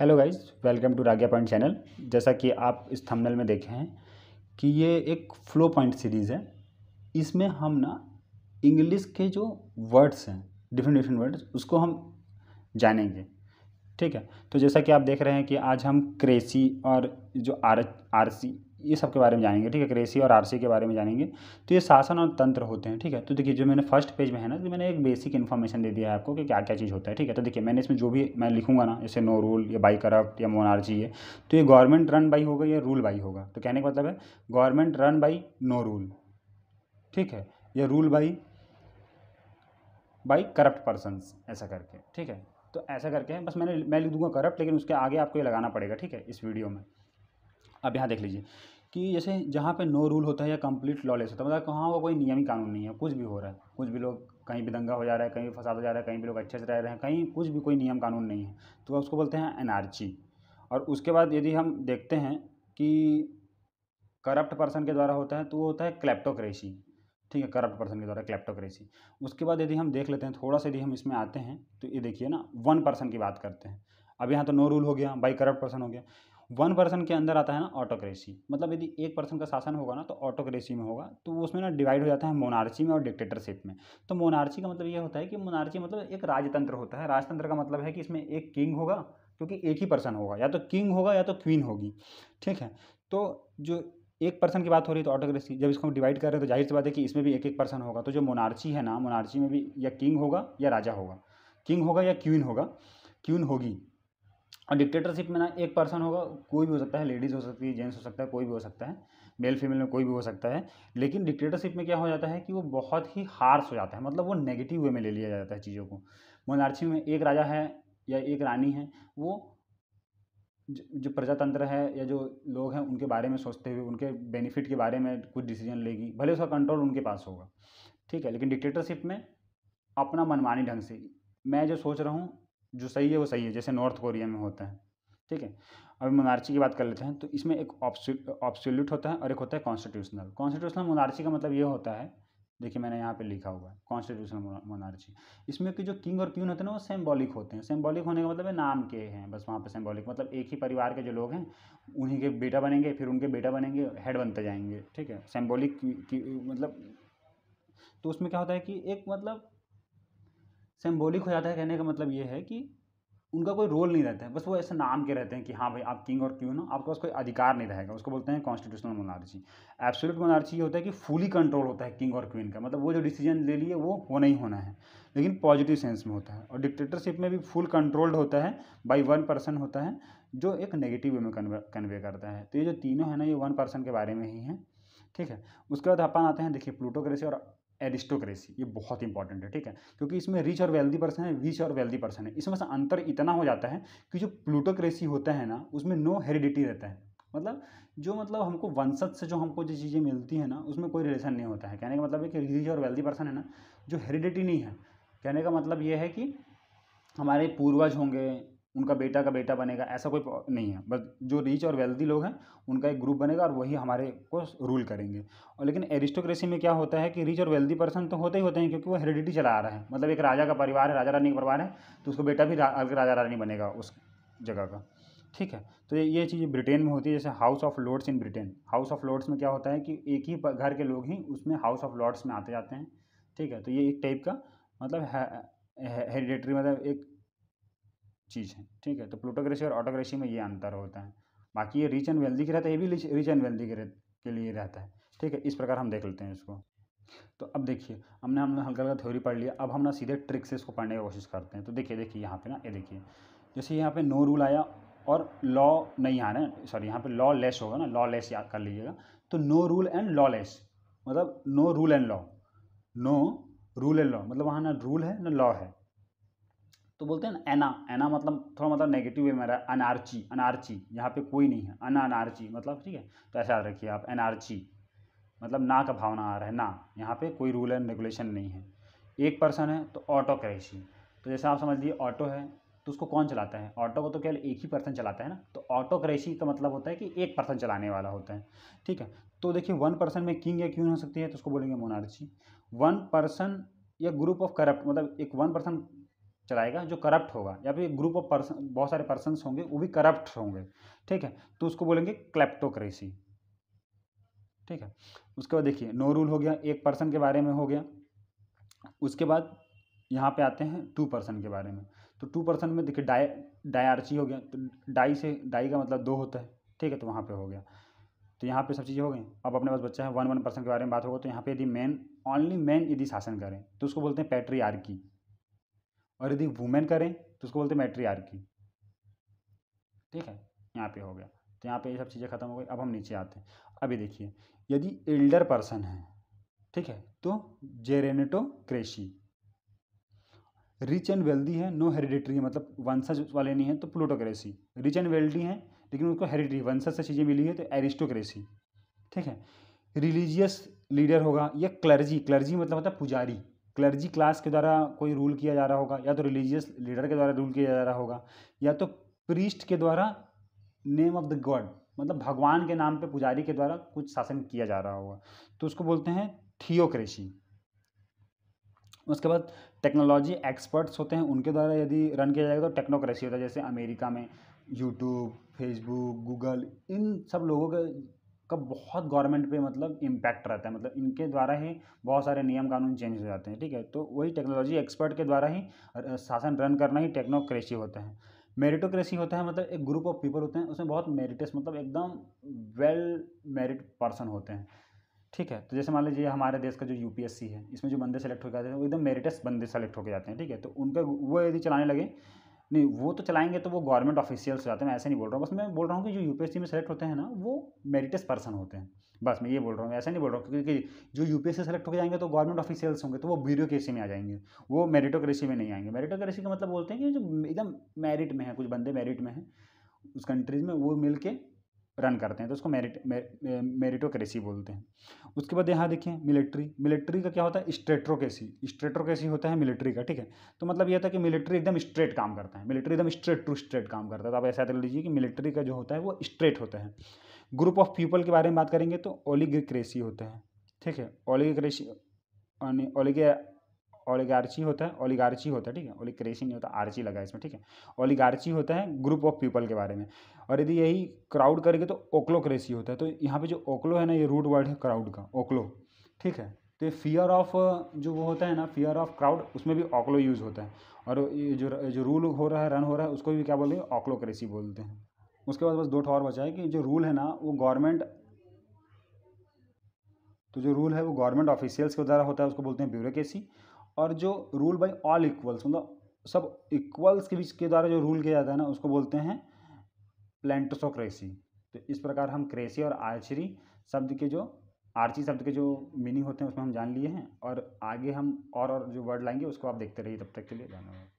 hello guys welcome to राग्या point channel जैसा कि आप इस थंबनेल में देखे हैं कि ये एक फ्लो पॉइंट सीरीज़ है इसमें हम ना इंग्लिश के जो वर्ड्स हैं डिफरेंट डिफरेंट वर्ड्स उसको हम जानेंगे ठीक है तो जैसा कि आप देख रहे हैं कि आज हम क्रेसी और जो आर आरसी ये सब के बारे में जानेंगे ठीक है क्रेसी और आरसी के बारे में जानेंगे तो ये शासन और तंत्र होते हैं ठीक है तो देखिए जो मैंने फर्स्ट पेज में है ना तो मैंने एक बेसिक इन्फॉर्मेशन दे दिया है आपको कि क्या क्या चीज़ होता है ठीक है तो देखिए मैंने इसमें जो भी मैं लिखूंगा ना जैसे नो रूल या बाई करप्ट या मोनार्जी है तो ये गवर्नमेंट रन बाई होगा या रूल बाई होगा तो कहने का मतलब है government run by no rule ठीक है या rule by by corrupt persons ऐसा करके ठीक है तो ऐसा करके बस मैंने मैं लिख दूंगा करप्ट लेकिन उसके आगे आपको ये लगाना पड़ेगा ठीक है इस वीडियो में अब यहाँ देख लीजिए कि जैसे जहाँ पे नो रूल होता है या कंप्लीट लॉलेस होता है मतलब वहाँ का कोई नियमी कानून नहीं है कुछ भी हो रहा है कुछ भी लोग कहीं भी दंगा हो जा रहा है कहीं भी फसाद हो जा रहा है कहीं भी लोग अच्छे से रह रहे हैं कहीं कुछ भी कोई नियम कानून नहीं है तो उसको बोलते हैं एनआरची और उसके बाद यदि हम देखते हैं कि करप्ट पर्सन के द्वारा होता है तो वो होता है क्लेप्टोक्रेसी ठीक है करप्ट पर्सन के द्वारा क्लेप्टोक्रेसी उसके बाद यदि हम देख लेते हैं थोड़ा सा यदि हम इसमें आते हैं तो ये देखिए ना वन पर्सन की बात करते हैं अब यहाँ तो नो रूल हो गया बाई करप्ट पर्सन हो गया वन पर्सन के अंदर आता है ना ऑटोक्रेसी मतलब यदि एक पर्सन का शासन होगा ना तो ऑटोक्रेसी में होगा तो उसमें ना डिवाइड हो जाता है मोनार्ची में और डिक्टेटरशिप में तो मोनार्ची का मतलब ये होता है कि मोनार्ची मतलब एक राजतंत्र होता है राजतंत्र का मतलब है कि इसमें एक किंग होगा क्योंकि एक ही पर्सन होगा या तो किंग होगा या तो क्वीन होगी ठीक है तो जो एक पर्सन की बात हो रही है तो ऑटोक्रेसी जब इसको हम डिवाइड कर रहे हैं तो जाहिर सी बात है कि इसमें भी एक एक पर्सन होगा तो जो मोनार्ची है ना मोनार्ची में भी या किंग होगा या राजा होगा किंग होगा या क्वीन होगा क्वीन होगी और डिक्टेटरशिप में ना एक पर्सन होगा कोई भी हो सकता है लेडीज़ हो सकती है जेंट्स हो सकता है कोई भी हो सकता है मेल फीमेल में कोई भी हो सकता है लेकिन डिक्टेटरशिप में क्या हो जाता है कि वो बहुत ही हार्श हो जाता है मतलब वो नेगेटिव वे में ले लिया जाता है चीज़ों को मोनार्ची में एक राजा है या एक रानी है वो जो प्रजातंत्र है या जो लोग हैं उनके बारे में सोचते हुए उनके बेनिफिट के बारे में कुछ डिसीजन लेगी भले उसका कंट्रोल उनके पास होगा ठीक है लेकिन डिक्टेटरशिप में अपना मनमानी ढंग से मैं जो सोच रहा हूँ जो सही है वो सही है जैसे नॉर्थ कोरिया में होता है ठीक है अभी मोनार्ची की बात कर लेते हैं तो इसमें एक ऑप्सोल्यूट होता है और एक होता है कॉन्स्टिट्यूशनल कॉन्स्टिट्यूशनल मोनार्ची का मतलब ये होता है देखिए मैंने यहाँ पे लिखा हुआ है कॉन्स्टिट्यूशनल मोनार्ची इसमें कि जो किंग और क्वीन होते हैं ना वो सिम्बॉलिक होते हैं सिम्बॉलिक होने का मतलब है नाम के हैं बस वहाँ पे सिम्बॉलिक मतलब एक ही परिवार के जो लोग हैं उन्हीं के बेटा बनेंगे फिर उनके बेटा बनेंगे हेड बनते जाएंगे ठीक है सिम्बॉलिक मतलब तो उसमें क्या होता है कि एक मतलब सिम्बोलिक हो जाता है कहने का मतलब ये है कि उनका कोई रोल नहीं रहता है बस वो ऐसे नाम के रहते हैं कि हाँ भाई आप किंग और क्वीन हो आपके पास कोई अधिकार नहीं रहेगा उसको बोलते हैं कॉन्स्टिट्यूशनल मोनार्ची एब्सोल्यूट मोनार्ची ये होता है कि फुली कंट्रोल होता है किंग और क्वीन का मतलब वो जो डिसीजन ले लिए वो होना ही होना है लेकिन पॉजिटिव सेंस में होता है और डिक्टेटरशिप में भी फुल कंट्रोल्ड होता है बाई वन पर्सन होता है जो एक नेगेटिव वे में कन्वे करता है तो ये जो तीनों है ना ये वन पर्सन के बारे में ही है ठीक है उसके बाद अपन आते हैं देखिए प्लूटोक्रेसी और एरिस्टोक्रेसी ये बहुत इंपॉर्टेंट है ठीक है क्योंकि इसमें रिच और वेल्दी पर्सन है रिच और वेल्दी पर्सन है इसमें से अंतर इतना हो जाता है कि जो प्लूटोक्रेसी होता है ना उसमें नो हेरिडिटी रहता है मतलब जो मतलब हमको वंशज से जो हमको जो चीज़ें मिलती है ना उसमें कोई रिलेशन नहीं होता है कहने का मतलब है कि रिच और वेल्दी पर्सन है ना जो हेरिडिटी नहीं है कहने का मतलब ये है कि हमारे पूर्वज होंगे उनका बेटा का बेटा बनेगा ऐसा कोई नहीं है बस जो रिच और वेल्दी लोग हैं उनका एक ग्रुप बनेगा और वही हमारे को रूल करेंगे और लेकिन एरिस्टोक्रेसी में क्या होता है कि रिच और वेल्दी पर्सन तो होते ही होते हैं क्योंकि वो हेरिडिटी चला आ रहा है मतलब एक राजा का परिवार है राजा रानी का परिवार है तो उसका बेटा भी रा, राजा रानी बनेगा उस जगह का ठीक है तो ये चीज़ ब्रिटेन में होती है जैसे house of lords in Britain house of lords में क्या होता है कि एक ही घर के लोग ही उसमें हाउस ऑफ लॉर्ड्स में आते जाते हैं ठीक है तो ये एक टाइप का मतलब हेरिडेटरी मतलब एक चीज़ है ठीक है तो प्लूटोक्रेसी और ऑटोक्रेसी में ये अंतर होता है बाकी ये रिच एंड वेल्दी के रहता है ये भी रिच एंड वेल्दी के लिए रहता है ठीक है इस प्रकार हम देख लेते हैं इसको तो अब देखिए हमने हमने हल्का हल्का थ्योरी पढ़ लिया अब हम ना सीधे ट्रिक से इसको पढ़ने की कोशिश करते हैं तो देखिए देखिए यहाँ पे ना ये देखिए जैसे यहाँ पे नो रूल आया और लॉ नहीं आ रहा सॉरी यहाँ पे लॉ लेस होगा ना लॉ लेस याद कर लीजिएगा तो no rule and lawless मतलब no rule and law no rule and law मतलब वहाँ ना रूल है ना लॉ है तो बोलते हैं ना एना एना मतलब थोड़ा मतलब नेगेटिव है मेरा अनारची अनारची यहाँ पे कोई नहीं है अना अनारची मतलब ठीक है तो ऐसा रखिए आप एनआरची मतलब ना का भावना आ रहा है ना यहाँ पे कोई रूल एंड रेगुलेशन नहीं है एक पर्सन है तो ऑटोक्रेसी तो जैसे आप समझ लीजिए ऑटो है तो उसको कौन चलाता है ऑटो को तो केवल एक ही पर्सन चलाता है ना तो ऑटोक्रेसी का मतलब होता है कि एक पर्सन चलाने वाला होता है ठीक है तो देखिए वन पर्सन में किंग या क्यों हो सकती है तो उसको बोलेंगे मोनार्ची वन पर्सन या ग्रुप ऑफ करप्ट मतलब एक वन पर्सन चलाएगा जो करप्ट होगा या फिर ग्रुप ऑफ पर्सन बहुत सारे पर्सन होंगे वो भी करप्ट होंगे ठीक है तो उसको बोलेंगे क्लेप्टोक्रेसी ठीक है उसके बाद देखिए नो रूल हो गया एक पर्सन के बारे में हो गया उसके बाद यहाँ पे आते हैं टू पर्सन के बारे में तो टू पर्सन में देखिए डाई डायआरची हो गया तो डाई से डाई का मतलब दो होता है ठीक है तो वहाँ पे हो गया तो यहाँ पे सब चीज़ें हो गई अब अपने पास बच्चा है वन वन पर्सन के बारे में बात होगा तो यहाँ पे यदि मैन ओनली मैन यदि शासन करें तो उसको बोलते हैं पैट्रीआर्की और यदि वुमेन करें तो उसको बोलते हैं मैट्रियार्की ठीक है यहाँ पे हो गया तो यहाँ पे ये सब चीज़ें खत्म हो गई अब हम नीचे आते हैं अभी देखिए यदि एल्डर पर्सन है ठीक है तो gerontocracy rich and wealthy है नो हेरिडिटरी मतलब वंशज वाले नहीं है तो प्लूटोक्रेसी रिच एंड वेल्दी है लेकिन उनको हेरिडिटरी वंशज से चीज़ें मिली है तो एरिस्टोक्रेसी ठीक है रिलीजियस लीडर होगा या क्लर्जी क्लर्जी मतलब होता है पुजारी क्लर्जी क्लास के द्वारा कोई रूल किया जा रहा होगा या तो रिलीजियस लीडर के द्वारा रूल किया जा रहा होगा या तो प्रीस्ट के द्वारा नेम ऑफ द गॉड मतलब भगवान के नाम पे पुजारी के द्वारा कुछ शासन किया जा रहा होगा तो उसको बोलते हैं थियोक्रेसी उसके बाद टेक्नोलॉजी एक्सपर्ट्स होते हैं उनके द्वारा यदि रन किया जाएगा तो टेक्नोक्रेसी होता है जैसे अमेरिका में यूट्यूब फेसबुक गूगल इन सब लोगों के का बहुत गवर्नमेंट पे मतलब इम्पैक्ट रहता है मतलब इनके द्वारा ही बहुत सारे नियम कानून चेंज हो जाते हैं ठीक है तो वही टेक्नोलॉजी एक्सपर्ट के द्वारा ही शासन रन करना ही टेक्नोक्रेसी होता है मेरिटोक्रेसी होता है मतलब एक ग्रुप ऑफ पीपल होते हैं उसमें बहुत मेरिटस मतलब एकदम वेल मेरिट पर्सन होते हैं ठीक है तो जैसे मान लीजिए हमारे देश का जो यू है इसमें जो बंदे सेलेक्ट हो जाते हैं वो एकदम मेरिटस बंदे सेलेक्ट होकर जाते हैं ठीक है तो उनका वो यदि चलाने लगे नहीं वो तो चलाएंगे तो वो गवर्नमेंट ऑफिशियल्स हो जाते हैं मैं ऐसे नहीं बोल रहा हूँ बस मैं बोल रहा हूँ कि जो यूपीएससी में सेलेक्ट होते हैं ना वो मेरिटस पर्सन होते हैं बस मैं ये बोल रहा हूँ ऐसा नहीं बोल रहा हूँ क्योंकि जो यूपीएससी सेलेक्ट होकर जाएंगे तो गवर्नमेंट ऑफिशियल्स होंगे तो वो ब्यूरोक्रेसी में आ जाएंगे वो मेरिटोक्रेसी में नहीं आएंगे मेरिटोक्रेसी का मतलब बोलते हैं कि जो एकदम मेरिट में है कुछ बंदे मेरिट में हैं उस कंट्रीज में वो मिल के रन करते हैं तो उसको मेरिट मेरिटोक्रेसी बोलते हैं उसके बाद यहाँ देखिए मिलिट्री मिलिट्री का क्या होता है स्ट्रेट्रोकेसी स्ट्रेट्रोकेसी होता है मिलिट्री का ठीक है तो मतलब यह था कि मिलिट्री एकदम स्ट्रेट काम करता है मिलिट्री एकदम स्ट्रेट टू स्ट्रेट काम करता है तो आप ऐसा कर लीजिए कि मिलिट्री का जो होता है वो स्ट्रेट होता है ग्रुप ऑफ पीपल के बारे में बात करेंगे तो ओलिग्रेसी होता है ठीक है ओलिग्रेसी ओलिग ओलिगार्ची होता है ओलिगार्ची होता है ठीक है ओलिक्रेसी नहीं होता आर्ची लगा इसमें ठीक है ओलिगार्ची होता है ग्रुप ऑफ पीपल के बारे में और यदि यही क्राउड करेंगे तो ओक्लोक्रेसी होता है तो यहाँ पे जो ओक्लो है ना ये रूट वर्ड है क्राउड का ओक्लो ठीक है तो फियर ऑफ जो वो होता है ना फियर ऑफ क्राउड उसमें भी ओक्लो यूज़ होता है और ये जो जो रूल हो रहा है रन हो रहा है उसको भी क्या बोलते हैं बोलते हैं उसके बाद बस दो और बचा है कि जो रूल है ना वो गवर्नमेंट तो जो रूल है वो गवर्नमेंट ऑफिशियल्स के द्वारा होता है उसको बोलते हैं ब्यूरोक्रेसी और जो रूल बाई ऑल इक्वल्स मतलब सब इक्वल्स के बीच के द्वारा जो रूल किया जाता है ना उसको बोलते हैं प्लेंटोसोक्रेसी तो इस प्रकार हम क्रेसी और आर्चरी शब्द के जो आर्ची शब्द के जो मीनिंग होते हैं उसमें हम जान लिए हैं और आगे हम और और जो वर्ड लाएंगे उसको आप देखते रहिए तब तक के लिए धन्यवाद